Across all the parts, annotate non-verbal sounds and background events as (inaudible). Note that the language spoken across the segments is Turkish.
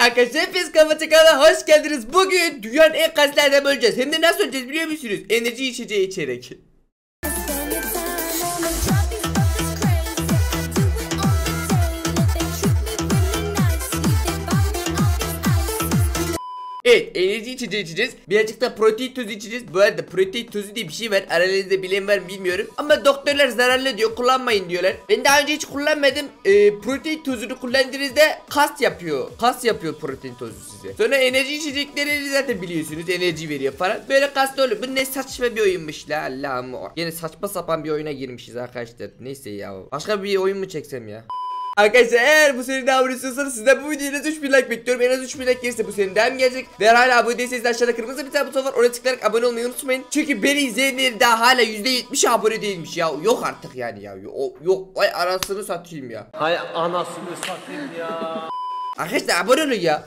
Arkadaşlar hepiniz kafa çakana hoş geldiniz. Bugün dünyanın en kaslarından öleceğiz. Hem de nasıl öleceğiz biliyor musunuz? Enerji içeceği içerek. Evet enerji içeceği içeceğiz. Birazcık da protein tozu içeceğiz. Bu arada protein tozu diye bir şey var. Aranızda bilen var bilmiyorum. Ama doktorlar zararlı diyor kullanmayın diyorlar. Ben daha önce hiç kullanmadım. E, protein tozunu kullandığınızda kas yapıyor. Kas yapıyor protein tozu size. Sonra enerji içecekleri zaten biliyorsunuz enerji veriyor falan. Böyle kaslı oluyor. Bu ne saçma bir oyunmuş la Allah'ım. Yine saçma sapan bir oyuna girmişiz arkadaşlar. Neyse ya. Başka bir oyun mu çeksem ya? Arkadaşlar eğer bu seriden abone istiyorsanız sizden bu videoya en az 3000 like bekliyorum. En az 3000 like gelirse bu seriden hem gelecek. Ve eğer hala abone değilseniz aşağıda kırmızı bir tane buton var. Oraya tıklayarak abone olmayı unutmayın. Çünkü beni izleyenleri daha hala %70 abone değilmiş ya. Yok artık yani ya. Yok, yok. Vay anasını satayım ya. Hay anasını satayım ya. Arkadaşlar abone olun ya.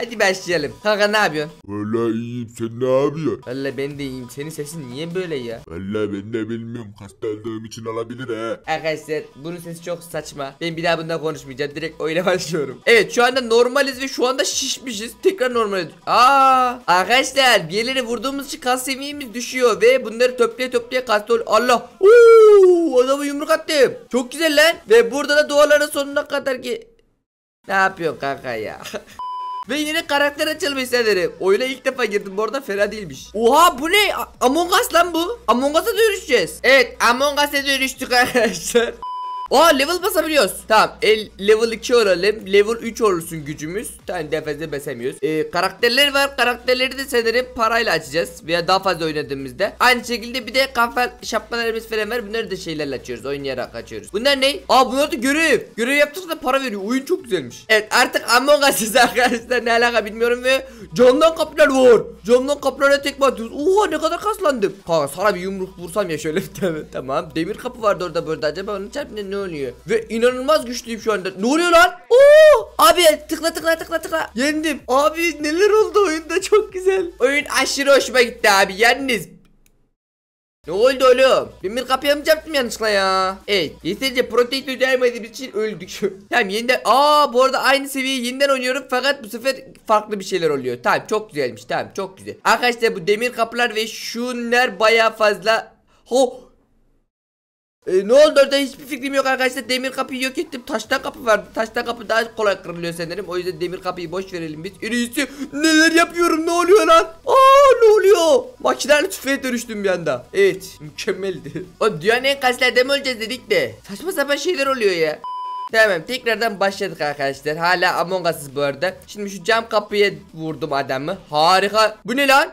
Hadi başlayalım. Kanka ne yapıyorsun? Valla iyiyim sen ne yapıyorsun? Valla ben de iyiyim. Senin sesin niye böyle ya? Valla ben de bilmiyorum. Hastalandığım için olabilir he. Arkadaşlar bunun sesi çok saçma. Ben bir daha bundan konuşmayacağım. Direkt oyuna (laughs) başlıyorum. Evet şu anda normaliz ve şu anda şişmişiz. Tekrar normaliz. Aa! Arkadaşlar bir yerlere vurduğumuz için kas seviyemiz düşüyor ve bunları toplaya toplaya kasta Allah! Uuu! Adamı yumruk attım. Çok güzel lan. Ve burada da duaların sonuna kadar ki... Ne yapıyorsun kanka ya? (laughs) Ve yine karakter açılmış sanırım. Oyuna ilk defa girdim bu arada fena değilmiş. Oha bu ne? A Among Us lan bu. Among Us'a dönüşeceğiz. Evet Among Us'a dönüştük (laughs) arkadaşlar. Aa level basabiliyoruz. Tamam. El, level 2 olalım. Level 3 olursun gücümüz. Tamam defense besemiyoruz. Ee, karakterler var. Karakterleri de sanırım parayla açacağız. Veya daha fazla oynadığımızda. Aynı şekilde bir de kafa şapkalarımız falan var. Bunları da şeylerle açıyoruz. Oynayarak açıyoruz. Bunlar ne? Aa bunlar da görev. Görev yaptıkça da para veriyor. Oyun çok güzelmiş. Evet artık Among Us'ız arkadaşlar. Ne alaka bilmiyorum ve candan kapılar var. Camdan kaplara tekme atıyoruz. Oha ne kadar kaslandım. Kanka sana bir yumruk vursam ya şöyle (laughs) tamam. Demir kapı vardı orada böyle acaba onun çarpında ne oluyor? Ve inanılmaz güçlüyüm şu anda. Ne oluyor lan? Oo! Abi tıkla tıkla tıkla tıkla. Yendim. Abi neler oldu oyunda çok güzel. Oyun aşırı hoşuma gitti abi. Yalnız ne oldu oğlum? Ben bir kapıya mı çarptım yanlışlıkla ya? Evet. Yeterince protein ödemediğimiz için öldük. (laughs) tamam yeniden. Aa bu arada aynı seviyeyi yeniden oynuyorum. Fakat bu sefer farklı bir şeyler oluyor. Tamam çok güzelmiş. Tamam çok güzel. Arkadaşlar bu demir kapılar ve şunlar baya fazla. Ho e, ne oldu orada hiçbir fikrim yok arkadaşlar. Demir kapıyı yok ettim. Taştan kapı vardı. Taştan kapı daha kolay kırılıyor sanırım. O yüzden demir kapıyı boş verelim biz. En iyisi neler yapıyorum ne oluyor lan? Aa ne oluyor? Makinelerle tüfeğe dönüştüm bir anda. Evet mükemmeldi. (laughs) o dünyanın en kaslerden öleceğiz dedik de. Saçma sapan şeyler oluyor ya. Tamam tekrardan başladık arkadaşlar. Hala Among Us'ız bu arada. Şimdi şu cam kapıya vurdum adamı. Harika. Bu ne lan?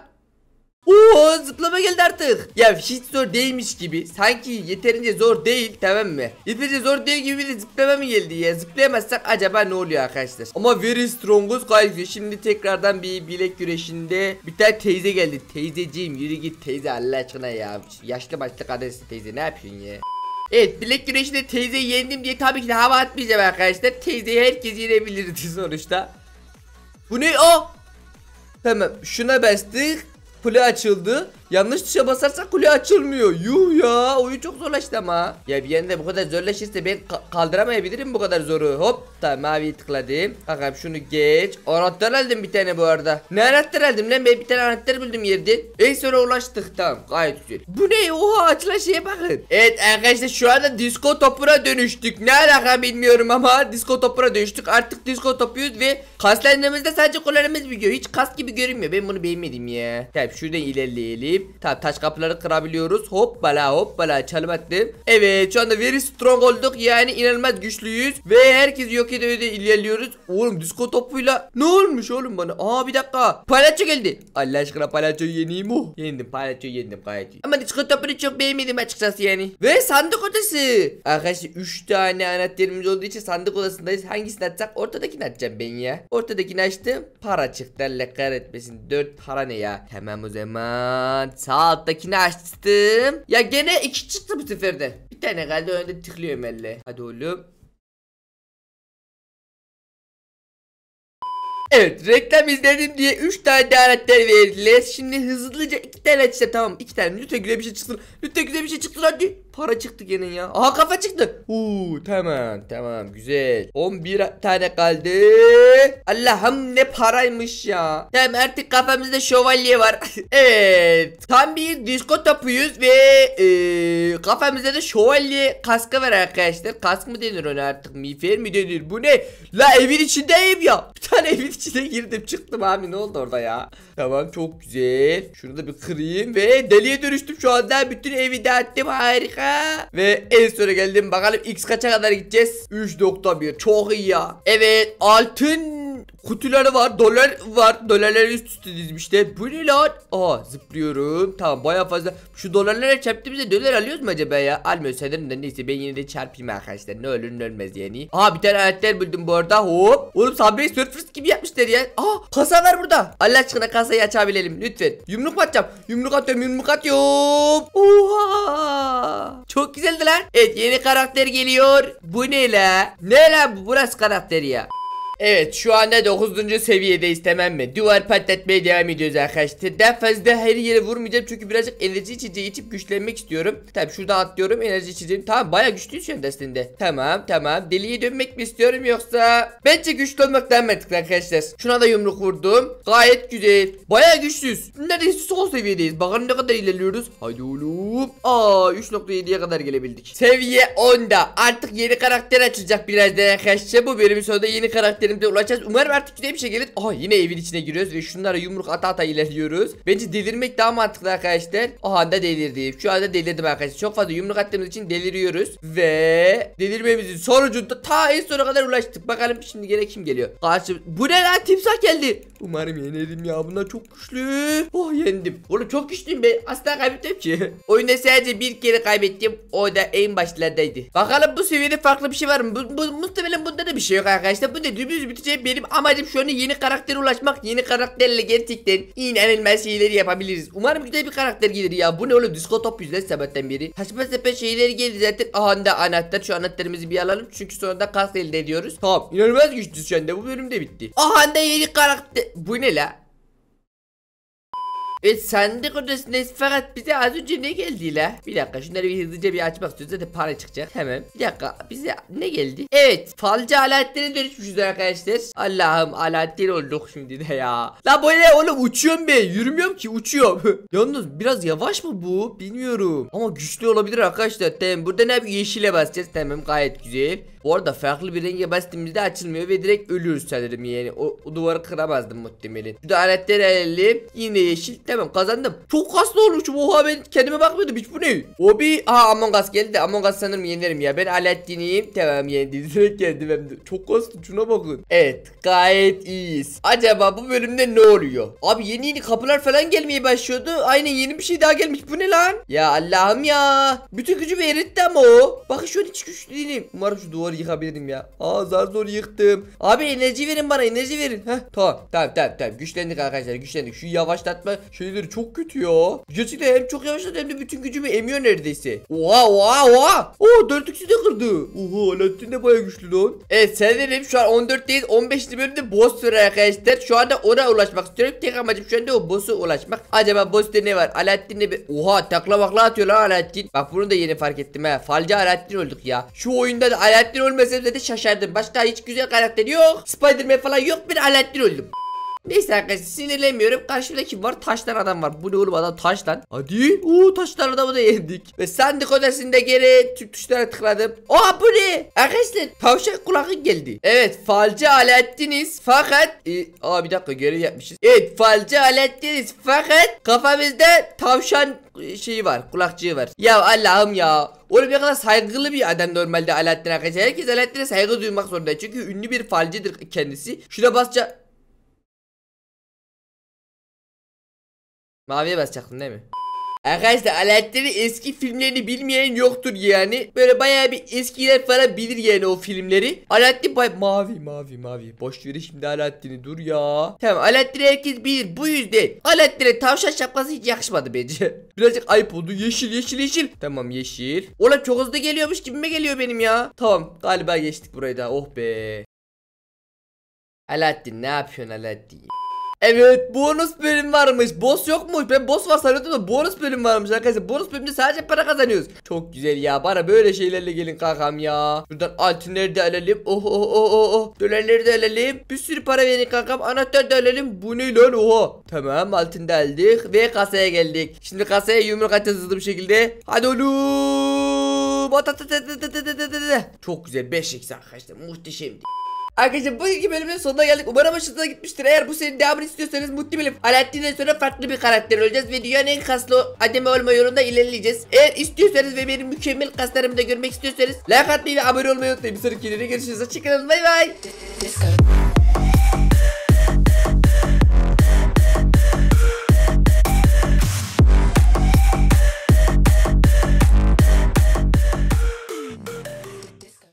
Oo zıplama geldi artık. Ya hiç zor değilmiş gibi. Sanki yeterince zor değil tamam mı? Yeterince zor değil gibi bir zıplama mı geldi ya? Zıplayamazsak acaba ne oluyor arkadaşlar? Ama very stronguz gayet Şimdi tekrardan bir bilek güreşinde bir tane teyze geldi. Teyzeciğim yürü git teyze Allah aşkına ya. Yaşlı başlı kardeş teyze ne yapıyorsun ya? Evet bilek güreşinde teyzeyi yendim diye tabii ki de hava atmayacağım arkadaşlar. Teyzeyi herkes yenebilirdi (laughs) sonuçta. Bu ne o? Tamam şuna bastık kule açıldı Yanlış tuşa basarsak kule açılmıyor. Yuh ya oyun çok zorlaştı ama. Ya bir yanda bu kadar zorlaşırsa ben ka kaldıramayabilirim bu kadar zoru. Hop tamam mavi tıkladım. Bakalım şunu geç. Anahtar aldım bir tane bu arada. Ne anahtar aldım lan ben bir tane anahtar buldum yerden. En sonra ulaştık tamam gayet güzel. Bu ne oha açılan şeye bakın. Evet arkadaşlar şu anda disco topuna dönüştük. Ne alaka bilmiyorum ama disco topuna dönüştük. Artık disco topuyuz ve kaslandığımızda sadece kollarımız büyüyor. Hiç kas gibi görünmüyor. Ben bunu beğenmedim ya. Tamam şuradan ilerleyelim tabi taş kapıları kırabiliyoruz. Hoppala hoppala çalım attım. Evet şu anda very strong olduk. Yani inanılmaz güçlüyüz. Ve herkes yok ediyor ilerliyoruz. Oğlum disco topuyla ne olmuş oğlum bana? Aa bir dakika. Palyaço geldi. Allah aşkına palyaçoyu yeneyim o. Oh. Yendim palyaçoyu yendim gayet iyi. Ama disco topunu çok beğenmedim açıkçası yani. Ve sandık odası. Arkadaşlar 3 tane anahtarımız olduğu için sandık odasındayız. Hangisini açsak? Ortadakini açacağım ben ya. Ortadakini açtım. Para çıktı. Allah kahretmesin. 4 para ne ya? Tamam o zaman. Hemen sağ alttakini açtım. Ya gene iki çıktı bu sefer de. Bir tane kaldı önde tıklıyorum elle. Hadi oğlum. Evet reklam izledim diye 3 tane davetler verdiler. Şimdi hızlıca 2 tane açacağım tamam 2 tane lütfen güzel bir şey çıksın. Lütfen güzel bir şey çıksın hadi. Para çıktı gene ya. Aha kafa çıktı. Uuu tamam tamam güzel. 11 tane kaldı. Allah'ım ne paraymış ya. Tamam artık kafamızda şövalye var. (laughs) evet. Tam bir disco topuyuz ve e, kafamızda da şövalye kaskı var arkadaşlar. Kask mı denir ona artık? Miğfer mi denir? Bu ne? La evin içindeyim ya. Bir tane evin içine girdim çıktım abi ne oldu orada ya. Tamam çok güzel. Şunu da bir kırayım ve deliye dönüştüm şu anda. Bütün evi dağıttım harika dakika. Ve en sona geldim. Bakalım x kaça kadar gideceğiz? 3.1 çok iyi ya. Evet altın Kutuları var. Dolar var. Dolarları üst üste dizmişler. Bu ne lan? Aa zıplıyorum. Tamam baya fazla. Şu dolarlara çarptığımızda dolar alıyoruz mu acaba ya? Almıyoruz sanırım da neyse ben yine de çarpayım arkadaşlar. Ne ölür ne ölmez yani. Aa bir tane aletler buldum bu arada. Hop. Oğlum Sabri Surfers gibi yapmışlar ya. Aa kasa var burada. Allah aşkına kasayı açabilelim lütfen. Yumruk atacağım? Yumruk atıyorum yumruk atıyorum. Oha. Çok güzeldi lan. Evet yeni karakter geliyor. Bu ne la? Ne la bu? Burası karakter ya. Evet şu anda 9. seviyedeyiz tamam mı? Duvar patlatmaya devam ediyoruz arkadaşlar. Daha fazla her yere vurmayacağım çünkü birazcık enerji içeceği içip güçlenmek istiyorum. Tamam şuradan atlıyorum enerji içeceğim. Tamam baya güçlüyüz şu anda aslında. Tamam tamam. Deliye dönmek mi istiyorum yoksa? Bence güçlü olmak daha mantıklı arkadaşlar. Şuna da yumruk vurdum. Gayet güzel. Baya güçlüyüz. Neredeyse son seviyedeyiz. Bakalım ne kadar ilerliyoruz. Haydi oğlum. Aa 3.7'ye kadar gelebildik. Seviye 10'da. Artık yeni karakter açılacak birazdan arkadaşlar. Bu bölümün sonunda yeni karakter isteklerimize ulaşacağız. Umarım artık güzel bir şey gelir. Aha yine evin içine giriyoruz ve şunlara yumruk ata ata ilerliyoruz. Bence delirmek daha mantıklı arkadaşlar. O anda delirdim. Şu anda delirdim arkadaşlar. Çok fazla yumruk attığımız için deliriyoruz. Ve delirmemizin sonucunda ta en sona kadar ulaştık. Bakalım şimdi gene kim geliyor. Karşı bu ne lan timsah geldi. Umarım yenerim ya. Bunlar çok güçlü. Oh yendim. Oğlum çok güçlüyüm ben. Asla kaybettim ki. (laughs) Oyunda sadece bir kere kaybettim. O da en başlardaydı. Bakalım bu seviyede farklı bir şey var mı? Bu, bu, muhtemelen bunda da bir şey yok arkadaşlar. Bu ne? Dümdüz düz bitecek. Benim amacım şu anda yeni karaktere ulaşmak. Yeni karakterle gerçekten inanılmaz şeyleri yapabiliriz. Umarım güzel bir karakter gelir ya. Bu ne oğlum? Disco top yüzle sabahtan beri. Saçma sapan şeyleri gelir zaten. Aha da anahtar. Şu anahtarımızı bir alalım. Çünkü sonunda kask elde ediyoruz. Tamam. İnanılmaz güçlüsü şu anda. Bu de bitti. Aha da yeni karakter. Bu ne la? Evet sandık odasındayız fakat bize az önce ne geldi la? Bir dakika şunları bir hızlıca bir açmak istiyoruz zaten para çıkacak hemen. Bir dakika bize ne geldi? Evet falcı Alaaddin'e dönüşmüşüz arkadaşlar. Allah'ım Alaaddin olduk şimdi de ya. La böyle oğlum uçuyorum be yürümüyorum ki uçuyorum. (laughs) Yalnız biraz yavaş mı bu bilmiyorum. Ama güçlü olabilir arkadaşlar. Tamam ne bir yeşile basacağız tamam gayet güzel. Bu arada farklı bir renge bastığımızda açılmıyor ve direkt ölürüz sanırım yani. O, o duvarı kıramazdım muhtemelen. Şu da aletleri alalım. Yine yeşil tamam beklemem kazandım. Çok kaslı olmuşum oha ben kendime bakmıyordum hiç bu ne? Obi ha Among Us geldi de Among Us sanırım yenerim ya ben Aladdin'iyim tamam yendi (laughs) direkt geldim hem de. Çok kaslı şuna bakın. Evet gayet iyiyiz. Acaba bu bölümde ne oluyor? Abi yeni yeni kapılar falan gelmeye başlıyordu. Aynen yeni bir şey daha gelmiş bu ne lan? Ya Allah'ım ya. Bütün gücü eritti ama o. Bakın şu an hiç güçlü değilim. Umarım şu duvarı yıkabilirim ya. Aa zar zor yıktım. Abi enerji verin bana enerji verin. Heh tamam tamam tamam tamam güçlendik arkadaşlar güçlendik. Şu yavaşlatma şu Tüyleri çok kötü ya. Gerçekten hem çok yavaşladı hem de bütün gücümü emiyor neredeyse. Oha oha oha. Oo dörtlüksü de kırdı. Oha Aladdin de baya güçlü lan. Evet sanırım şu an 14 değil 15. bölümde boss var arkadaşlar. Şu anda ona ulaşmak istiyorum. Tek amacım şu anda o boss'a ulaşmak. Acaba boss'ta ne var? Alaaddin'de bir... Oha takla bakla atıyor lan Alaaddin. Bak bunu da yeni fark ettim ha. Falca Aladdin olduk ya. Şu oyunda da Aladdin olmasa da şaşardım. Başka hiç güzel karakter yok. Spiderman falan yok. Bir Aladdin oldum. Neyse arkadaşlar sinirlemiyorum. Karşımda kim var? Taştan adam var. Bu ne oğlum adam taştan. Hadi. Uuu taştan adamı da yendik. Ve sandık odasında geri tuşlara tıkladım. aa bu ne? Arkadaşlar tavşan kulakı geldi. Evet falcı Alaaddiniz fakat. E, aa bir dakika geri yapmışız. Evet falcı Alaaddiniz fakat kafamızda tavşan e, şeyi var kulakçığı var. Ya Allah'ım ya. Oğlum ne kadar saygılı bir adam normalde Alaaddin arkadaşlar. Herkes Alaaddin'e saygı duymak zorunda. Çünkü ünlü bir falcıdır kendisi. Şuna basacak. Maviye basacaktım değil mi? Arkadaşlar Alaaddin'in eski filmlerini bilmeyen yoktur yani. Böyle bayağı bir eskiler falan bilir yani o filmleri. Alaaddin bay mavi mavi mavi. Boş ver şimdi Alaaddin'i dur ya. Tamam Alaaddin'i herkes bilir bu yüzden. Alaaddin'e tavşan şapkası hiç yakışmadı bence. (laughs) Birazcık ayıp oldu. Yeşil yeşil yeşil. Tamam yeşil. Oğlum çok hızlı geliyormuş gibime geliyor benim ya. Tamam galiba geçtik burayı da oh be. Alaaddin ne yapıyorsun Alaaddin? Evet bonus bölüm varmış. Boss yokmuş. Ben boss var sanıyordum da bonus bölüm varmış arkadaşlar. Bonus bölümde sadece para kazanıyoruz. Çok güzel ya. Bana böyle şeylerle gelin kankam ya. Şuradan altınları da alalım. Oh oh oh oh oh. Dolarları da alalım. Bir sürü para verin kankam. Anahtar da alalım. Bu ne lan oha. Tamam altın da aldık. Ve kasaya geldik. Şimdi kasaya yumruk atacağız hızlı bir şekilde. Hadi oğlum. Çok güzel 5x arkadaşlar. Muhteşemdi. Arkadaşlar bugünkü bölümün sonuna geldik. Umarım hoşunuza gitmiştir. Eğer bu senin devamını istiyorsanız mutlu bilim. Alaaddin'den sonra farklı bir karakter olacağız ve dünyanın en kaslı ademi olma yolunda ilerleyeceğiz. Eğer istiyorsanız ve benim mükemmel kaslarımı da görmek istiyorsanız like atmayı ve abone olmayı unutmayın. Bir sonraki videoda görüşürüz. Hoşçakalın. Bay bay.